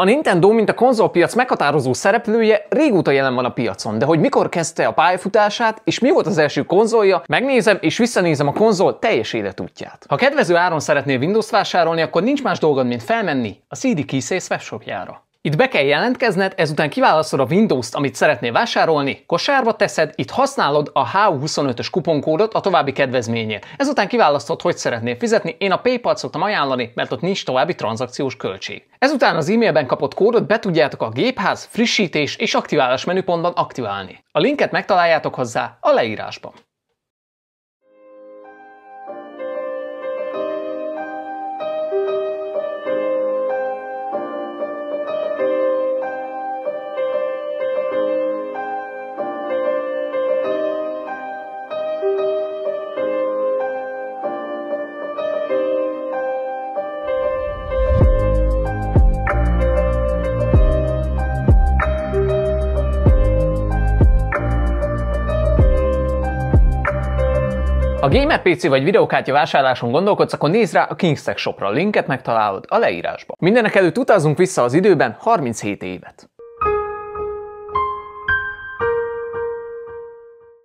A Nintendo, mint a konzolpiac meghatározó szereplője, régóta jelen van a piacon, de hogy mikor kezdte a pályafutását, és mi volt az első konzolja, megnézem és visszanézem a konzol teljes életútját. Ha kedvező áron szeretnél Windows-t vásárolni, akkor nincs más dolgod, mint felmenni a CD Keysay webshopjára. Itt be kell jelentkezned, ezután kiválasztod a Windows-t, amit szeretnél vásárolni, kosárba teszed, itt használod a HU25-ös kuponkódot a további kedvezményért. Ezután kiválasztod, hogy szeretnél fizetni, én a PayPal-t szoktam ajánlani, mert ott nincs további tranzakciós költség. Ezután az e-mailben kapott kódot be tudjátok a gépház, frissítés és aktiválás menüpontban aktiválni. A linket megtaláljátok hozzá a leírásban. Ha gamer PC vagy videókártya vásárláson gondolkodsz, akkor nézd rá a Kingstech Shopra, linket megtalálod a leírásban. Mindenek előtt utazunk vissza az időben 37 évet.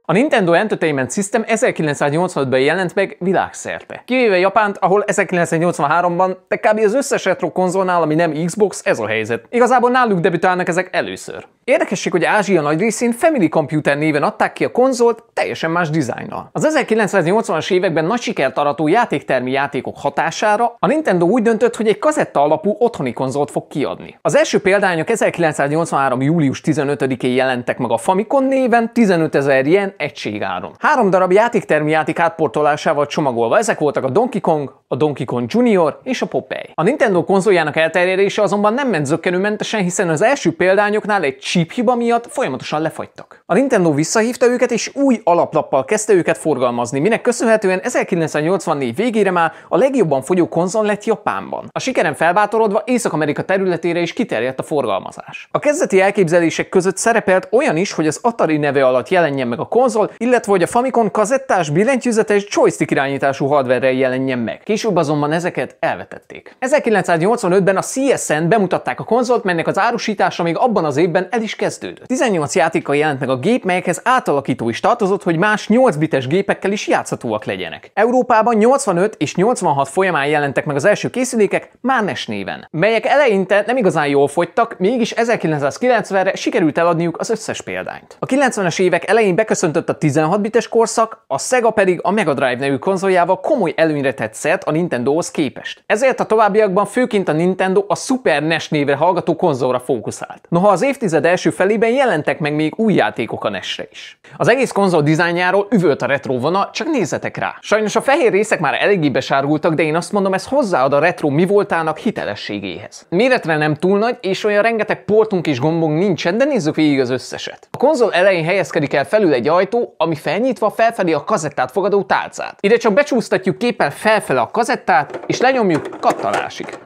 A Nintendo Entertainment System 1985-ben jelent meg világszerte. Kivéve Japánt, ahol 1983-ban, de kb. az összes retro konzolnál, ami nem Xbox, ez a helyzet. Igazából náluk debütálnak ezek először. Érdekesség, hogy Ázsia nagy részén Family Computer néven adták ki a konzolt, teljesen más dizájnnal. Az 1980-as években nagy sikert arató játéktermi játékok hatására a Nintendo úgy döntött, hogy egy kazetta alapú otthoni konzolt fog kiadni. Az első példányok 1983. július 15-én jelentek meg a Famicom néven 15 ezer ilyen egységáron. Három darab játéktermi játék átportolásával csomagolva ezek voltak a Donkey Kong, a Donkey Kong Junior és a Popeye. A Nintendo konzoljának elterjedése azonban nem ment zökkenőmentesen, hiszen az első példányoknál egy chip hiba miatt folyamatosan lefagytak. A Nintendo visszahívta őket és új alaplappal kezdte őket forgalmazni, minek köszönhetően 1984 végére már a legjobban fogyó konzol lett Japánban. A sikeren felbátorodva Észak-Amerika területére is kiterjedt a forgalmazás. A kezdeti elképzelések között szerepelt olyan is, hogy az Atari neve alatt jelenjen meg a konzol, illetve hogy a Famicom kazettás, billentyűzetes, joystick irányítású hardware jelenjen meg. Később Később azonban ezeket elvetették. 1985-ben a CSN bemutatták a konzolt, melynek az árusítása még abban az évben el is kezdődött. 18 játékkal jelent meg a gép, melyekhez átalakító is tartozott, hogy más 8 bites gépekkel is játszhatóak legyenek. Európában 85 és 86 folyamán jelentek meg az első készülékek Mánes néven, melyek eleinte nem igazán jól fogytak, mégis 1990-re sikerült eladniuk az összes példányt. A 90-es évek elején beköszöntött a 16 bites korszak, a Sega pedig a Mega Drive nevű konzoljával komoly előnyre tett szert, a Nintendohoz képest. Ezért a továbbiakban főként a Nintendo a Super NES névre hallgató konzolra fókuszált. Noha az évtized első felében jelentek meg még új játékok a NES-re is. Az egész konzol dizájnjáról üvölt a retro vonal, csak nézzetek rá. Sajnos a fehér részek már eléggé besárultak, de én azt mondom, ez hozzáad a retro mi voltának hitelességéhez. Méretre nem túl nagy, és olyan rengeteg portunk és gombunk nincsen, de nézzük végig az összeset. A konzol elején helyezkedik el felül egy ajtó, ami felnyitva felfelé a kazettát fogadó tálcát. Ide csak becsúsztatjuk képen felfelé. a kazettát, és lenyomjuk kattalásig.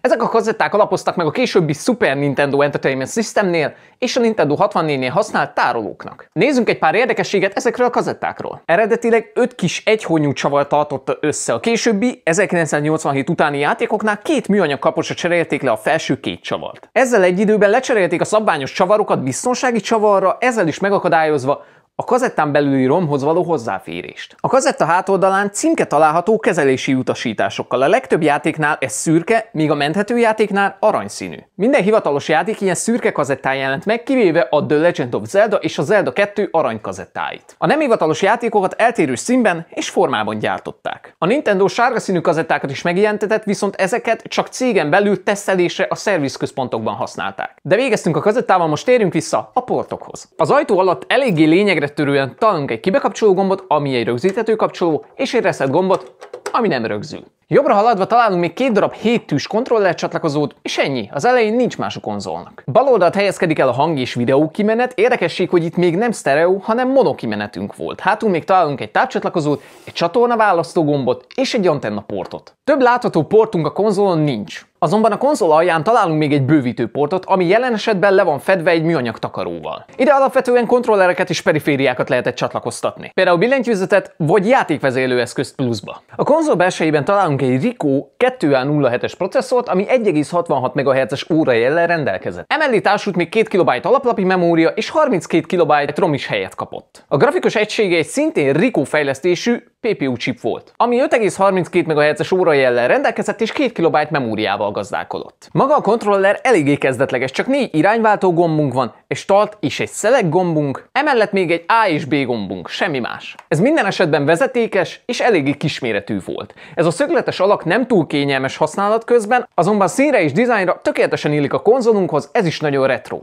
Ezek a kazetták alapoztak meg a későbbi Super Nintendo Entertainment Systemnél és a Nintendo 64-nél használt tárolóknak. Nézzünk egy pár érdekességet ezekről a kazettákról. Eredetileg 5 kis egyhonyú csavar tartotta össze a későbbi, 1987 utáni játékoknál két műanyag kapocsa cserélték le a felső két csavart. Ezzel egy időben lecserélték a szabványos csavarokat biztonsági csavarra, ezzel is megakadályozva, a kazettán belüli romhoz való hozzáférést. A kazetta hátoldalán címke található kezelési utasításokkal. A legtöbb játéknál ez szürke, míg a menthető játéknál aranyszínű. Minden hivatalos játék ilyen szürke kazettán jelent meg, kivéve a The Legend of Zelda és a Zelda 2 arany kazettáit. A nem hivatalos játékokat eltérő színben és formában gyártották. A Nintendo sárga színű kazettákat is megjelentetett, viszont ezeket csak cégen belül tesztelésre a szervizközpontokban használták. De végeztünk a kazettával, most térjünk vissza a portokhoz. Az ajtó alatt eléggé lényegre lényegre törően találunk egy kibekapcsoló gombot, ami egy rögzíthető kapcsoló, és egy reset gombot, ami nem rögzül. Jobbra haladva találunk még két darab 7 tűs kontroller csatlakozót, és ennyi, az elején nincs más a konzolnak. Bal oldalt helyezkedik el a hang és videó kimenet, érdekesség, hogy itt még nem stereo, hanem mono kimenetünk volt. Hátul még találunk egy távcsatlakozót, egy csatorna gombot és egy antenna portot. Több látható portunk a konzolon nincs. Azonban a konzol alján találunk még egy bővítőportot, ami jelen esetben le van fedve egy műanyag takaróval. Ide alapvetően kontrollereket és perifériákat lehetett csatlakoztatni, például billentyűzetet vagy eszközt pluszba. A konzol belsejében találunk egy Rico 2A07-es processzort, ami 1,66 MHz-es jellel rendelkezett. Emellé társult még 2 KB alaplapi memória és 32 KB ROM is helyet kapott. A grafikus egysége egy szintén Rico fejlesztésű PPU chip volt, ami 5,32 MHz-es órajellel rendelkezett és 2 KB memóriával gazdálkodott. Maga a kontroller eléggé kezdetleges, csak négy irányváltó gombunk van, és start és egy select gombunk, emellett még egy A és B gombunk, semmi más. Ez minden esetben vezetékes és eléggé kisméretű volt. Ez a szögletes alak nem túl kényelmes használat közben, azonban színre és dizájnra tökéletesen illik a konzolunkhoz, ez is nagyon retro.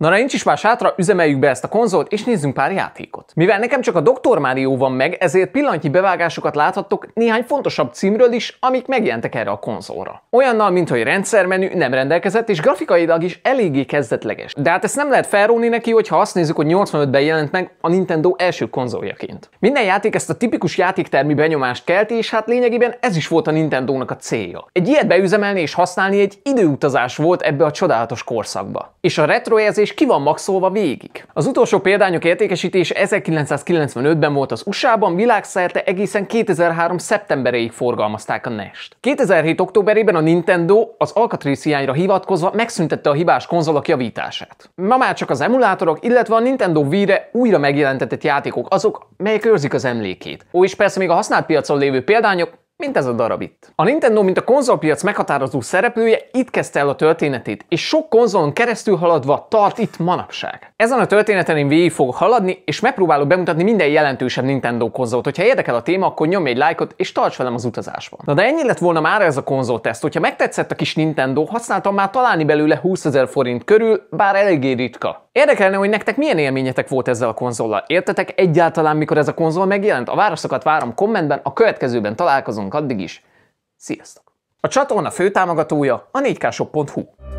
Na, na nincs is más hátra, üzemeljük be ezt a konzolt, és nézzünk pár játékot. Mivel nekem csak a Dr. Mario van meg, ezért pillanatnyi bevágásokat láthattok néhány fontosabb címről is, amik megjelentek erre a konzolra. Olyannal, mint hogy rendszermenü nem rendelkezett, és grafikailag is eléggé kezdetleges. De hát ezt nem lehet felróni neki, hogyha azt nézzük, hogy 85-ben jelent meg a Nintendo első konzoljaként. Minden játék ezt a tipikus játéktermi benyomást kelti, és hát lényegében ez is volt a Nintendónak a célja. Egy ilyet beüzemelni és használni egy időutazás volt ebbe a csodálatos korszakba. És a retrojelzés és ki van maxolva végig. Az utolsó példányok értékesítése 1995-ben volt az USA-ban, világszerte egészen 2003. szeptemberéig forgalmazták a NEST. 2007. októberében a Nintendo az alkatrész hiányra hivatkozva megszüntette a hibás konzolok javítását. Ma már csak az emulátorok, illetve a Nintendo Wii-re újra megjelentetett játékok azok, melyek őrzik az emlékét. Ó, és persze még a használt piacon lévő példányok mint ez a darab itt. A Nintendo, mint a konzolpiac meghatározó szereplője, itt kezdte el a történetét, és sok konzolon keresztül haladva tart itt manapság. Ezen a történeten én végig fogok haladni, és megpróbálok bemutatni minden jelentősebb Nintendo konzolt. Hogyha érdekel a téma, akkor nyomj egy lájkot, és tarts velem az utazásban. Na de ennyi lett volna már ez a konzolteszt. Hogyha megtetszett a kis Nintendo, használtam már találni belőle 20 ezer forint körül, bár eléggé ritka. Érdekelne, hogy nektek milyen élményetek volt ezzel a konzollal. Értetek egyáltalán, mikor ez a konzol megjelent? A válaszokat várom kommentben, a következőben találkozunk. Találkozunk addig is. Sziasztok! A csatorna főtámogatója a 4kshop.hu.